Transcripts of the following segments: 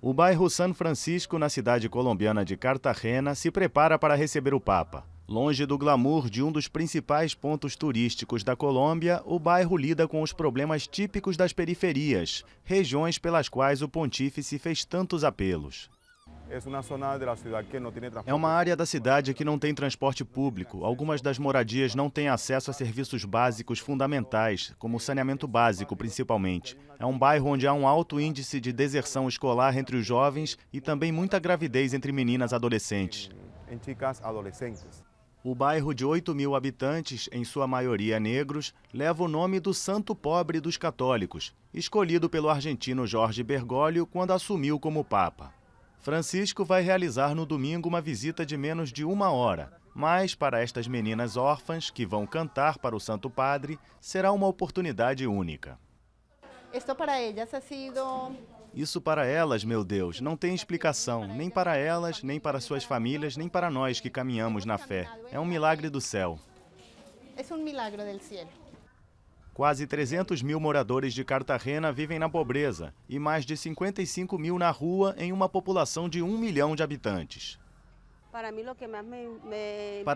O bairro San Francisco, na cidade colombiana de Cartagena, se prepara para receber o Papa. Longe do glamour de um dos principais pontos turísticos da Colômbia, o bairro lida com os problemas típicos das periferias, regiões pelas quais o pontífice fez tantos apelos. É uma área da cidade que não tem transporte público. Algumas das moradias não têm acesso a serviços básicos fundamentais, como saneamento básico, principalmente. É um bairro onde há um alto índice de deserção escolar entre os jovens e também muita gravidez entre meninas adolescentes. O bairro de 8 mil habitantes, em sua maioria negros, leva o nome do Santo Pobre dos Católicos, escolhido pelo argentino Jorge Bergoglio quando assumiu como Papa. Francisco vai realizar no domingo uma visita de menos de uma hora, mas para estas meninas órfãs que vão cantar para o Santo Padre, será uma oportunidade única. Isso para elas sido isso para elas, meu Deus, não tem explicação, nem para elas, nem para suas famílias, nem para nós que caminhamos na fé. É um milagre do céu. É um milagre do céu. Quase 300 mil moradores de Cartagena vivem na pobreza e mais de 55 mil na rua em uma população de 1 milhão de habitantes. Para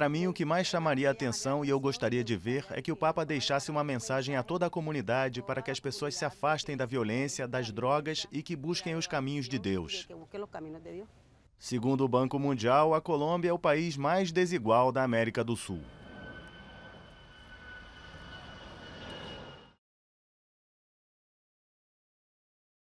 mim, o que mais chamaria a atenção e eu gostaria de ver é que o Papa deixasse uma mensagem a toda a comunidade para que as pessoas se afastem da violência, das drogas e que busquem os caminhos de Deus. Segundo o Banco Mundial, a Colômbia é o país mais desigual da América do Sul.